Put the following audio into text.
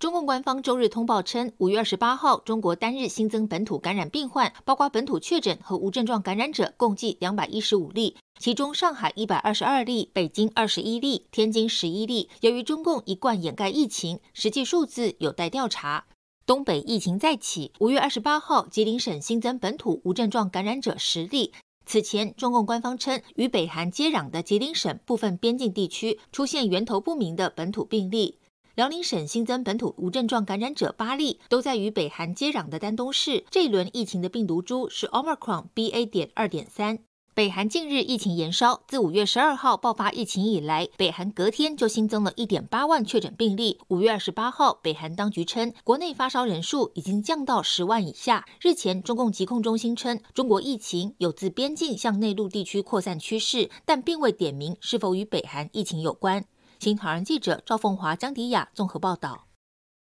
中共官方周日通报称，五月二十八号，中国单日新增本土感染病患，包括本土确诊和无症状感染者共计两百一十五例，其中上海一百二十二例，北京二十一例，天津十一例。由于中共一贯掩盖疫情，实际数字有待调查。东北疫情再起，五月二十八号，吉林省新增本土无症状感染者十例。此前，中共官方称，与北韩接壤的吉林省部分边境地区出现源头不明的本土病例。辽宁省新增本土无症状感染者八例，都在与北韩接壤的丹东市。这一轮疫情的病毒株是 Omicron BA. 点二点三。北韩近日疫情延烧，自五月十二号爆发疫情以来，北韩隔天就新增了一点八万确诊病例。五月二十八号，北韩当局称，国内发烧人数已经降到十万以下。日前，中共疾控中心称，中国疫情有自边境向内陆地区扩散趋势，但并未点名是否与北韩疫情有关。新唐人记者赵凤华、江迪亚综合报道。